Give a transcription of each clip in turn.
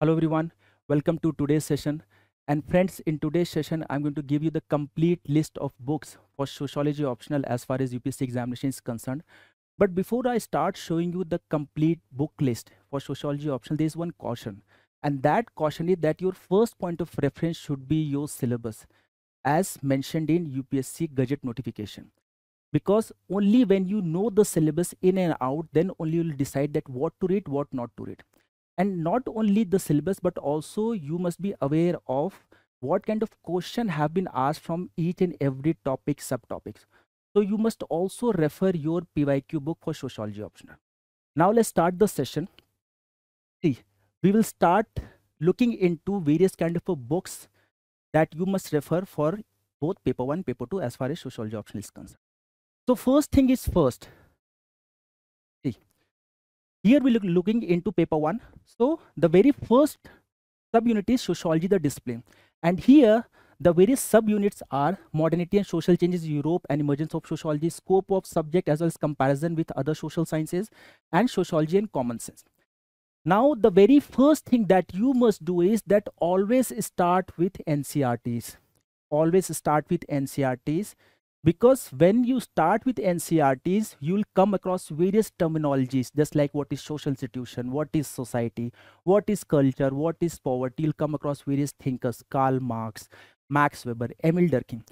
hello everyone welcome to today's session and friends in today's session i'm going to give you the complete list of books for sociology optional as far as upsc examination is concerned but before i start showing you the complete book list for sociology optional there is one caution and that caution is that your first point of reference should be your syllabus as mentioned in upsc gadget notification because only when you know the syllabus in and out then only you'll decide that what to read what not to read and not only the syllabus but also you must be aware of what kind of question have been asked from each and every topic subtopics so you must also refer your pyq book for sociology optional now let's start the session see we will start looking into various kind of books that you must refer for both paper 1 paper 2 as far as sociology optional is concerned so first thing is first here we look looking into paper one. So the very first subunit is sociology, the display. And here the various subunits are modernity and social changes, Europe and emergence of sociology, scope of subject as well as comparison with other social sciences and sociology and common sense. Now, the very first thing that you must do is that always start with NCRTs. Always start with NCRTs because when you start with ncrts you'll come across various terminologies just like what is social institution what is society what is culture what is poverty you'll come across various thinkers karl marx max weber emil durkheim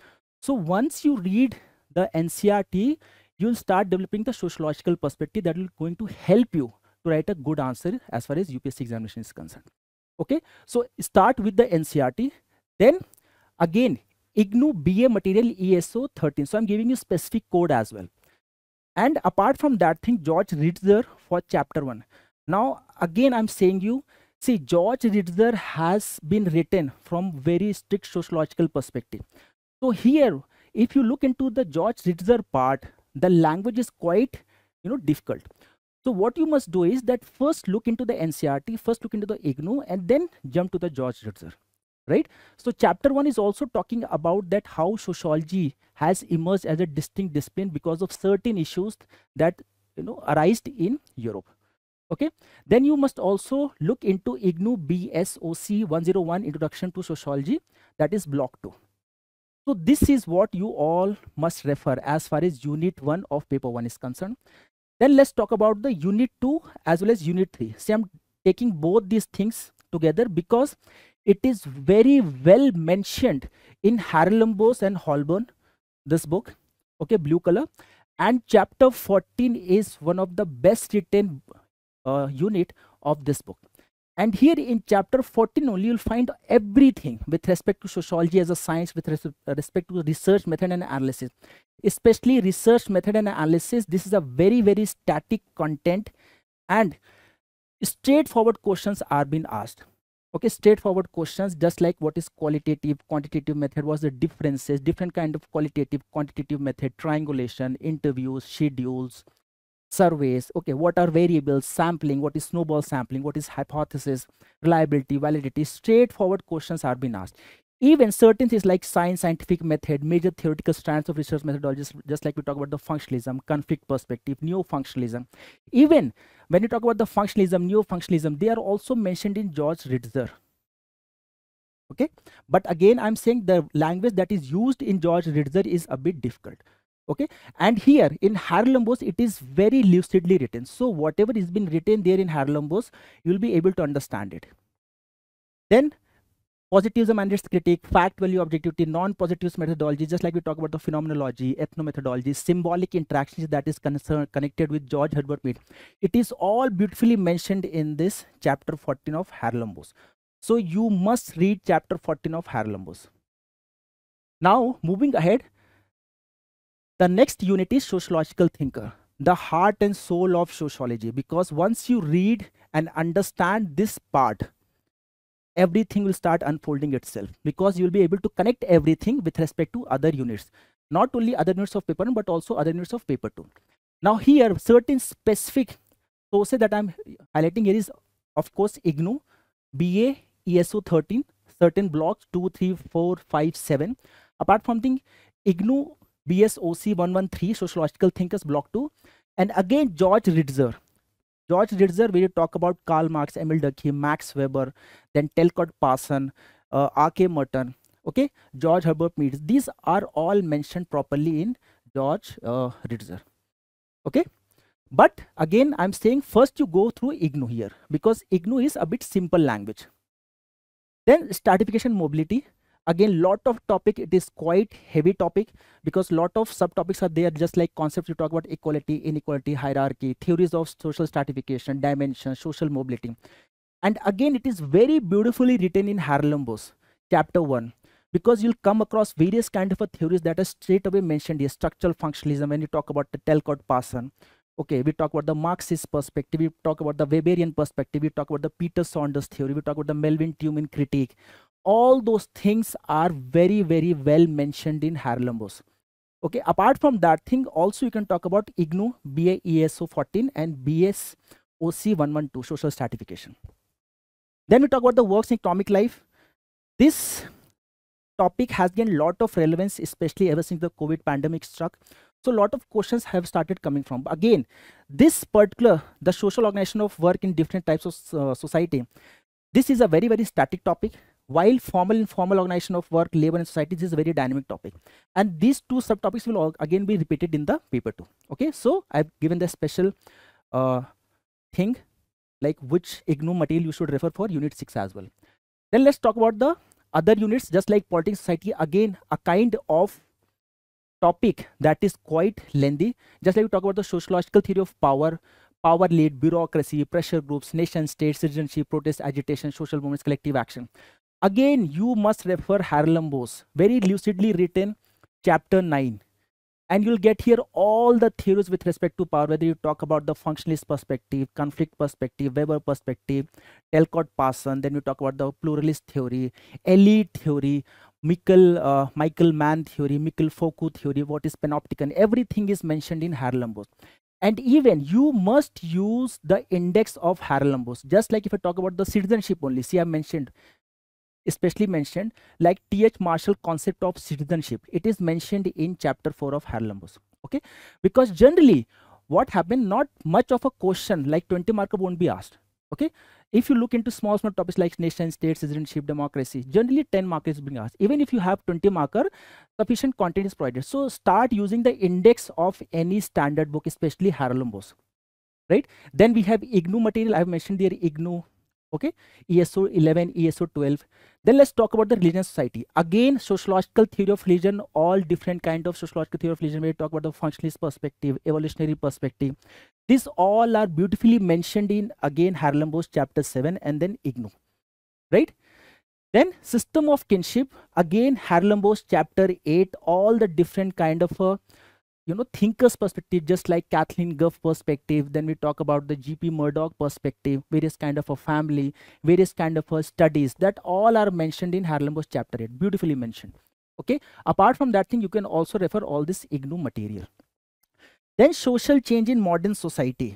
so once you read the ncrt you'll start developing the sociological perspective that will going to help you to write a good answer as far as upsc examination is concerned okay so start with the ncrt then again IGNU BA material ESO 13. So I'm giving you specific code as well. And apart from that thing, George Ritzer for chapter one. Now, again, I'm saying you, see, George Ritzer has been written from very strict sociological perspective. So here, if you look into the George Ritzer part, the language is quite, you know, difficult. So what you must do is that first look into the NCRT, first look into the IGNU, and then jump to the George Ritzer right so chapter 1 is also talking about that how sociology has emerged as a distinct discipline because of certain issues that you know arose in europe okay then you must also look into ignu bsoc 101 introduction to sociology that is block 2 so this is what you all must refer as far as unit 1 of paper 1 is concerned then let's talk about the unit 2 as well as unit 3 see i'm taking both these things together because it is very well mentioned in Harlembos and Holborn, this book, okay, blue color. And chapter 14 is one of the best written uh, unit of this book. And here in chapter 14 only, you'll find everything with respect to sociology as a science, with res respect to research method and analysis, especially research method and analysis. This is a very, very static content and straightforward questions are being asked okay straightforward questions just like what is qualitative quantitative method what's the differences different kind of qualitative quantitative method triangulation interviews schedules surveys okay what are variables sampling what is snowball sampling what is hypothesis reliability validity straightforward questions are being asked even certain things like science, scientific method, major theoretical strands of research methodologies, just like we talk about the functionalism, conflict perspective, neo-functionalism. Even when you talk about the functionalism, neo-functionalism, they are also mentioned in George Ritzer. Okay, but again, I'm saying the language that is used in George Ritzer is a bit difficult. Okay, and here in Harlambos, it is very lucidly written. So whatever is been written there in Harlambos, you'll be able to understand it. Then positivism and its critique, fact, value, objectivity, non-positivist methodology, just like we talk about the phenomenology, ethnomethodology, symbolic interactions that is connected with George Herbert Mead. It is all beautifully mentioned in this chapter 14 of Harlambos. So you must read chapter 14 of Harlambos. Now, moving ahead, the next unit is sociological thinker, the heart and soul of sociology, because once you read and understand this part, everything will start unfolding itself because you'll be able to connect everything with respect to other units not only other units of paper 1 but also other units of paper 2 now here certain specific sources that i'm highlighting here is of course ignu ba eso 13 certain blocks 2 3 4 5 7 apart from thing ignu bsoc 113 sociological thinkers block 2 and again george ritzer George Ritzer, we talk about Karl Marx, Emil Durkheim, Max Weber, then Talcott Parson, uh, R.K. Merton, okay, George Herbert Mead. These are all mentioned properly in George uh, Ritzer, okay. But again, I'm saying first you go through IGNU here because IGNU is a bit simple language. Then stratification mobility, again lot of topic it is quite heavy topic because lot of subtopics are there just like concepts you talk about equality inequality hierarchy theories of social stratification dimension social mobility and again it is very beautifully written in harlembos chapter 1 because you'll come across various kind of a theories that are straight away mentioned here structural functionalism when you talk about the Talcott Parson okay we talk about the marxist perspective we talk about the weberian perspective we talk about the peter saunders theory we talk about the melvin tumin critique all those things are very very well mentioned in Harlambos. Okay, apart from that thing, also you can talk about IGNU, BAESO 14 and BS OC 112, social stratification. Then we talk about the works in economic life. This topic has gained lot of relevance, especially ever since the COVID pandemic struck. So a lot of questions have started coming from. Again, this particular, the social organization of work in different types of uh, society, this is a very, very static topic. While formal and informal organization of work, labor and society, this is a very dynamic topic. And these two subtopics will again be repeated in the paper too. Okay, so I've given the special uh, thing like which IGNU material you should refer for unit 6 as well. Then let's talk about the other units just like politics society again a kind of topic that is quite lengthy just like we talk about the sociological theory of power power lead bureaucracy pressure groups nation state citizenship protest agitation social movements collective action Again, you must refer Harlem very lucidly written, chapter 9. And you'll get here all the theories with respect to power, whether you talk about the functionalist perspective, conflict perspective, Weber perspective, Delcott Parson, then you talk about the pluralist theory, elite theory, Michael, uh, Michael Mann theory, Michael Foucault theory, what is panopticon, everything is mentioned in harlem And even you must use the index of harlem Just like if I talk about the citizenship only, see I mentioned especially mentioned like th marshall concept of citizenship it is mentioned in chapter 4 of harlembus okay because generally what happened not much of a question like 20 marker won't be asked okay if you look into small small topics like nation state citizenship democracy generally 10 marker is being asked even if you have 20 marker sufficient content is provided so start using the index of any standard book especially harlembus right then we have ignu material i've mentioned there ignu okay eso 11 eso 12 then let's talk about the religion society again sociological theory of religion all different kind of sociological theory of religion we talk about the functionalist perspective evolutionary perspective these all are beautifully mentioned in again harlembo's chapter 7 and then ignu right then system of kinship again harlembo's chapter 8 all the different kind of uh, you know thinkers perspective just like kathleen guff perspective then we talk about the gp murdoch perspective various kind of a family various kind of her studies that all are mentioned in harlembo's chapter 8 beautifully mentioned okay apart from that thing you can also refer all this igno material then social change in modern society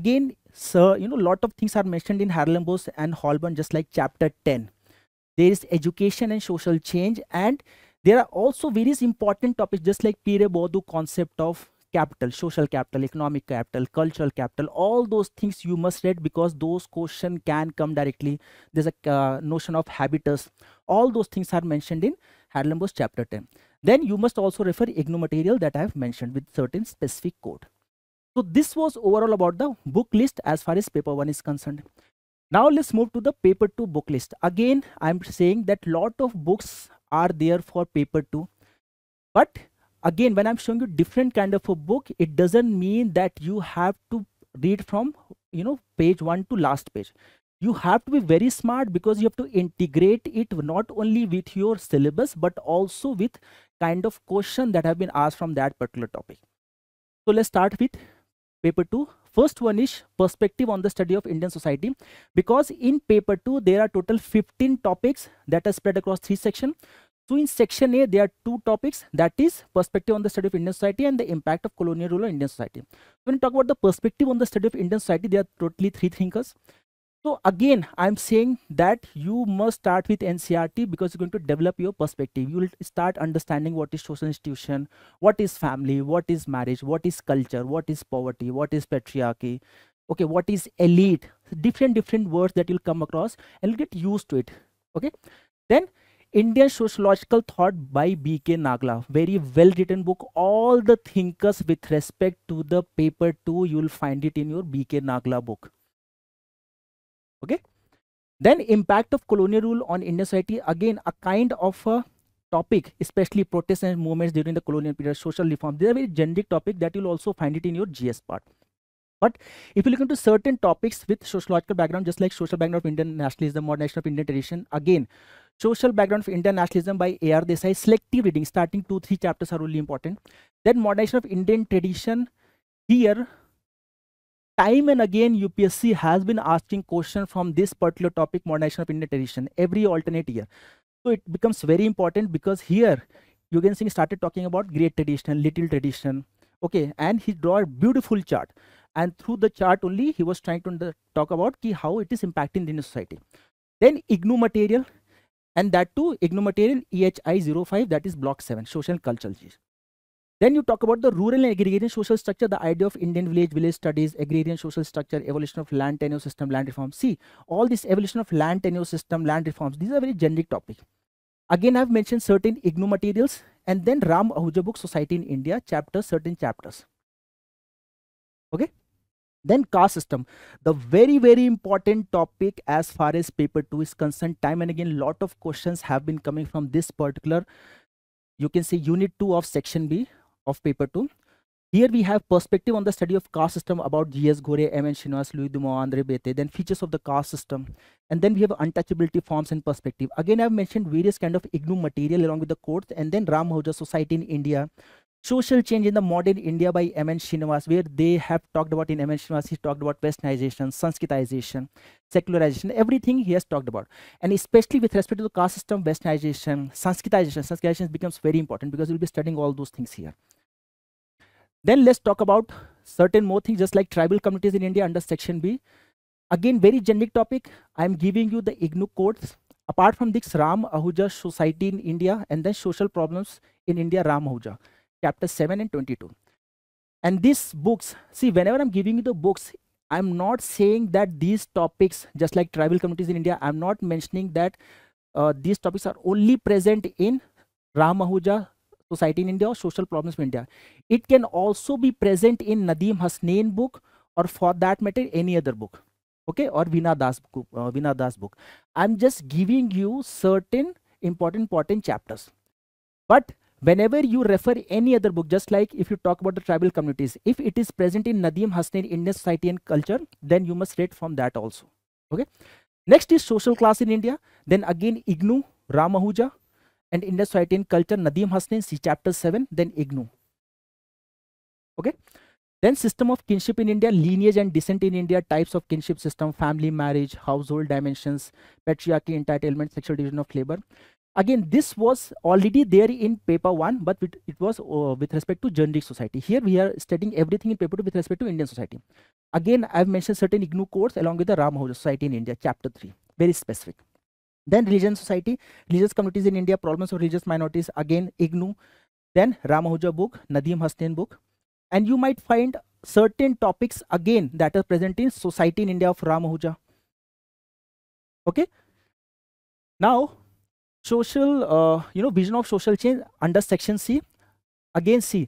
again sir you know lot of things are mentioned in harlembo's and holborn just like chapter 10 there is education and social change and there are also various important topics just like Pierre Bourdieu concept of capital social capital economic capital cultural capital all those things you must read because those question can come directly there's a uh, notion of habitus all those things are mentioned in Harlembo's chapter 10 then you must also refer igno material that I have mentioned with certain specific code so this was overall about the book list as far as paper 1 is concerned now let's move to the paper 2 book list again i'm saying that lot of books are there for paper 2 but again when i'm showing you different kind of a book it doesn't mean that you have to read from you know page 1 to last page you have to be very smart because you have to integrate it not only with your syllabus but also with kind of question that have been asked from that particular topic so let's start with paper 2 first one is perspective on the study of indian society because in paper 2 there are total 15 topics that are spread across three sections so in section A, there are two topics that is perspective on the study of Indian society and the impact of colonial rule on Indian society. When we talk about the perspective on the study of Indian society, there are totally three thinkers. So again, I'm saying that you must start with NCRT because you're going to develop your perspective. You will start understanding what is social institution, what is family, what is marriage, what is culture, what is poverty, what is patriarchy, okay, what is elite, different, different words that you'll come across and you'll get used to it. Okay. Then Indian sociological thought by B.K. Nagla, very well written book. All the thinkers with respect to the paper two, you'll find it in your B.K. Nagla book. Okay. Then impact of colonial rule on Indian society. Again, a kind of a topic, especially Protestant movements during the colonial period, social reform. These are very generic topic that you'll also find it in your GS part. But if you look into certain topics with sociological background, just like social background of Indian nationalism or national of Indian tradition, again, Social Background of Indian Nationalism by A.R. Desai, selective reading, starting two, three chapters are really important. Then modernization of Indian tradition. Here, time and again, UPSC has been asking question from this particular topic, modernization of Indian tradition, every alternate year. So it becomes very important because here, Yugen Singh started talking about great tradition, little tradition. Okay, and he draw a beautiful chart. And through the chart only, he was trying to talk about ki how it is impacting the Indian society. Then IGNU material, and that too ignomaterial EHI05 that is block 7 social and cultural change. Then you talk about the rural and agrarian social structure, the idea of Indian village, village studies, agrarian social structure, evolution of land tenure system, land reform. See, all this evolution of land tenure system, land reforms, these are very generic topic. Again, I've mentioned certain ignomaterials, materials and then Ram Ahuja book, Society in India, chapter, certain chapters. Okay. Then caste system, the very, very important topic as far as paper 2 is concerned. Time and again, lot of questions have been coming from this particular, you can say unit 2 of section B of paper 2. Here we have perspective on the study of caste system about G.S. Gore, M.N. Srinivas, Louis Dumont, Andre Bete, then features of the caste system. And then we have untouchability forms and perspective. Again, I've mentioned various kind of IGNU material along with the quotes, and then Ram Hoja Society in India, social change in the modern India by M.N. Srinivas, where they have talked about in M.N. Srinivas, he talked about westernization, Sanskritization, secularization, everything he has talked about. And especially with respect to the caste system, westernization, Sanskritization, Sanskritization becomes very important because we'll be studying all those things here. Then let's talk about certain more things, just like tribal communities in India under section B. Again, very generic topic. I'm giving you the IGNU codes. Apart from this, Ram Ahuja Society in India and then social problems in India, Ram Ahuja chapter 7 and 22 and these books see whenever i'm giving you the books i'm not saying that these topics just like tribal communities in india i'm not mentioning that uh, these topics are only present in Ramahuja society in india or social problems in india it can also be present in nadim hasnain book or for that matter any other book okay or Vina Das book, uh, Vina Das book. I'm just giving you certain important important chapters but whenever you refer any other book just like if you talk about the tribal communities if it is present in nadim hasnain indian society and culture then you must read from that also okay next is social class in india then again ignu Ramahuja, and indian society and culture nadim hasnain see chapter 7 then ignu okay then system of kinship in india lineage and descent in india types of kinship system family marriage household dimensions patriarchy entitlement sexual division of labor Again, this was already there in paper one, but it, it was uh, with respect to generic society. Here we are studying everything in paper two with respect to Indian society. Again, I've mentioned certain IGNU codes along with the Ramahuja Society in India, chapter three, very specific. Then religion society, religious communities in India, problems of religious minorities, again IGNU. Then Ramahuja book, Nadim Hasnain book. And you might find certain topics again that are present in society in India of Ramahuja. Okay. Now, social uh, you know vision of social change under section c again c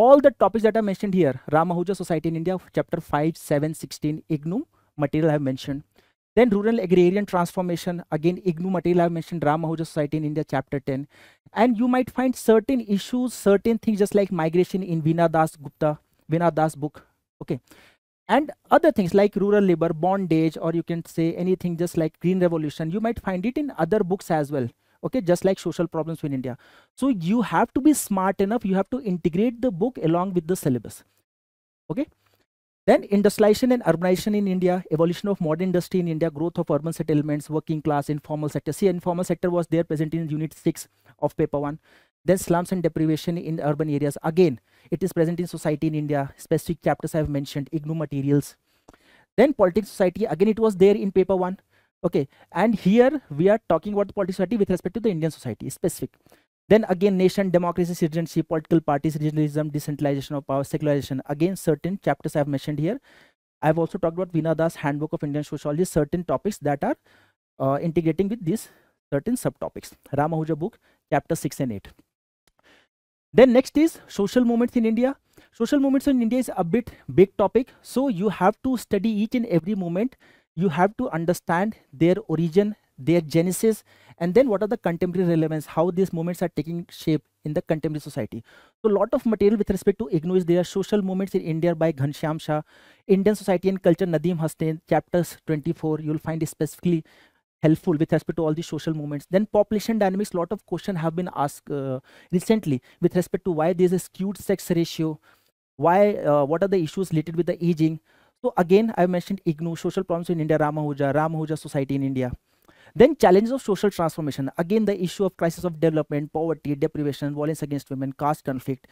all the topics that i mentioned here ramahuja society in india chapter 5 7 16 ignu material i have mentioned then rural agrarian transformation again ignu material i have mentioned ramahuja society in india chapter 10 and you might find certain issues certain things just like migration in vina das gupta vina das book okay and other things like rural labor bondage or you can say anything just like green revolution you might find it in other books as well okay just like social problems in india so you have to be smart enough you have to integrate the book along with the syllabus okay then industrialization and urbanization in India, evolution of modern industry in India, growth of urban settlements, working class, informal sector. See, informal sector was there present in unit 6 of paper 1. Then slums and deprivation in urban areas. Again, it is present in society in India. Specific chapters I have mentioned, IGNU materials. Then politics society, again it was there in paper one. Okay, and here we are talking about the politics society with respect to the Indian society, specific. Then again, nation, democracy, citizenship, political parties, regionalism, decentralization of power, secularization. Again, certain chapters I have mentioned here. I've also talked about Vina Das Handbook of Indian Sociology, certain topics that are uh, integrating with these certain subtopics. Ramahuja book, chapter 6 and 8 then next is social movements in india social movements in india is a bit big topic so you have to study each and every moment you have to understand their origin their genesis and then what are the contemporary relevance how these movements are taking shape in the contemporary society so a lot of material with respect to igno is there social movements in india by ghanshyam shah indian society and culture Nadim hasan chapters 24 you'll find specifically helpful with respect to all the social movements then population dynamics A lot of questions have been asked uh, recently with respect to why there is a skewed sex ratio why uh, what are the issues related with the aging so again i mentioned ignu social problems in india ramahuja ramahuja society in india then challenges of social transformation again the issue of crisis of development poverty deprivation violence against women caste conflict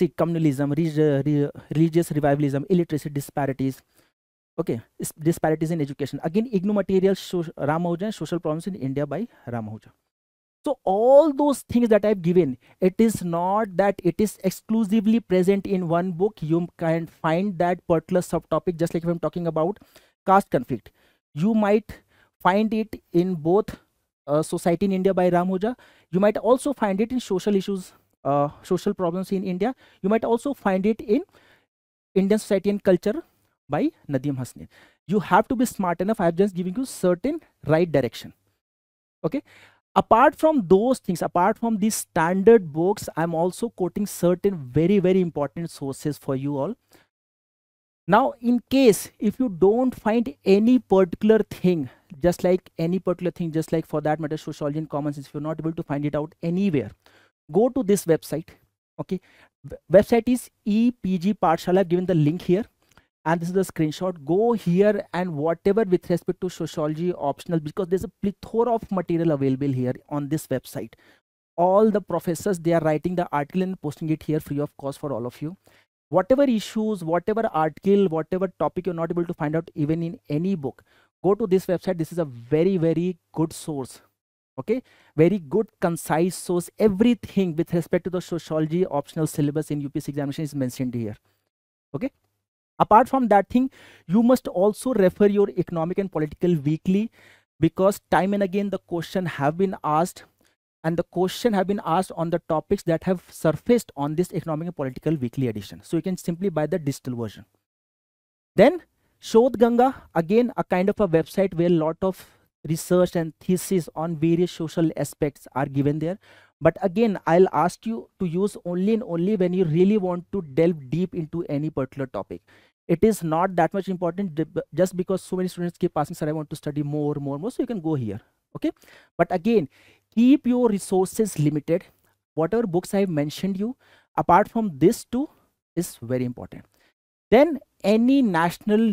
see communalism religious revivalism illiteracy disparities Okay, disparities in education. Again, Ignu material, Ramanujan, social problems in India by Ramuja. So all those things that I've given, it is not that it is exclusively present in one book. You can find that particular subtopic, just like if I'm talking about caste conflict. You might find it in both uh, Society in India by Ramuja. You might also find it in social issues, uh, social problems in India. You might also find it in Indian society and culture by Nadim Hasnin. You have to be smart enough. I have just given you certain right direction. Okay. Apart from those things, apart from these standard books, I'm also quoting certain very, very important sources for you all. Now, in case if you don't find any particular thing, just like any particular thing, just like for that matter, sociology and commons, if you're not able to find it out anywhere, go to this website okay website is epg parshala given the link here and this is the screenshot go here and whatever with respect to sociology optional because there's a plethora of material available here on this website all the professors they are writing the article and posting it here free of cost for all of you whatever issues whatever article whatever topic you're not able to find out even in any book go to this website this is a very very good source okay very good concise source everything with respect to the sociology optional syllabus in UPSC examination is mentioned here okay apart from that thing you must also refer your economic and political weekly because time and again the question have been asked and the question have been asked on the topics that have surfaced on this economic and political weekly edition so you can simply buy the digital version then Shodh Ganga, again a kind of a website where a lot of research and thesis on various social aspects are given there. But again, I'll ask you to use only and only when you really want to delve deep into any particular topic it is not that much important just because so many students keep passing. sir i want to study more more more so you can go here okay but again keep your resources limited whatever books i have mentioned you apart from this two is very important then any national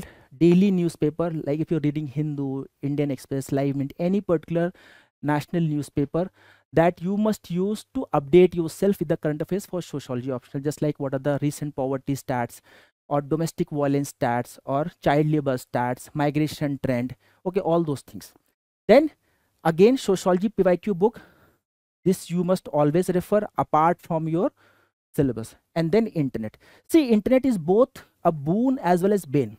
daily newspaper like if you're reading hindu indian express live mint any particular national newspaper that you must use to update yourself with the current affairs for sociology optional just like what are the recent poverty stats और domestic violence stats और child labour stats migration trend okay all those things then again sociology P book this you must always refer apart from your syllabus and then internet see internet is both a boon as well as bane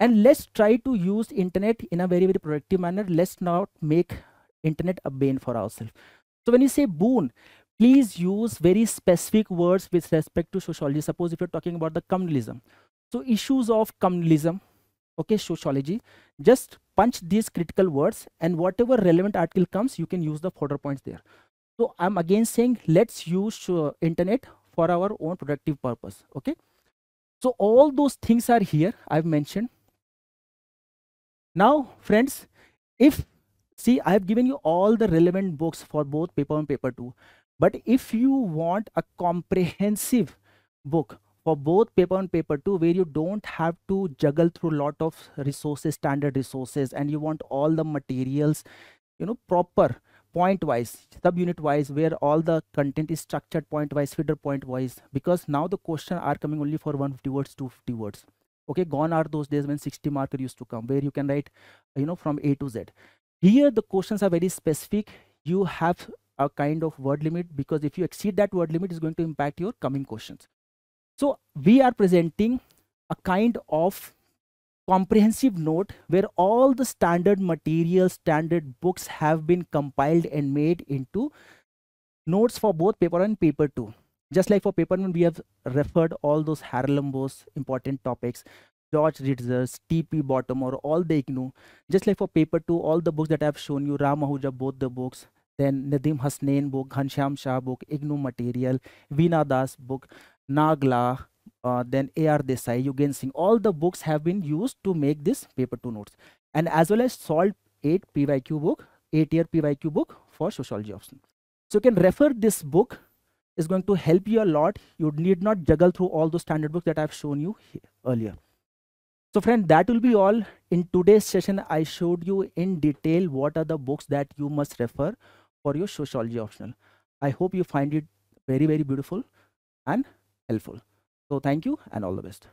and let's try to use internet in a very very productive manner let's not make internet a bane for our self so when you say boon please use very specific words with respect to sociology. Suppose if you're talking about the communalism. So issues of communalism, okay, sociology, just punch these critical words and whatever relevant article comes, you can use the fodder points there. So I'm again saying, let's use uh, internet for our own productive purpose, okay? So all those things are here, I've mentioned. Now, friends, if, see, I've given you all the relevant books for both paper and paper two. But if you want a comprehensive book for both paper and paper two, where you don't have to juggle through a lot of resources, standard resources, and you want all the materials, you know, proper point wise, sub unit wise, where all the content is structured point wise, feeder point wise, because now the question are coming only for 150 words, 250 words. Okay, gone are those days when 60 marker used to come, where you can write, you know, from A to Z. Here the questions are very specific. You have a kind of word limit because if you exceed that word limit, it's going to impact your coming questions. So we are presenting a kind of comprehensive note where all the standard materials, standard books have been compiled and made into notes for both paper and paper two. Just like for paper one, we have referred all those Harlambos important topics, George Ritzers, T.P. Bottom or all the IGNU. Just like for paper two, all the books that I've shown you, Ram Ahuja, both the books, then Nadim Hasnain book, Ghansham Shah book, Ignu Material, Veena Das book, Nagla, uh, then A.R. Desai, Yugen Singh. All the books have been used to make this paper two notes. And as well as SALT 8 PYQ book, 8-year PYQ book for sociology option. So you can refer this book. is going to help you a lot. You need not juggle through all those standard books that I've shown you earlier. So friend, that will be all. In today's session, I showed you in detail what are the books that you must refer for your sociology optional. I hope you find it very, very beautiful and helpful. So thank you and all the best.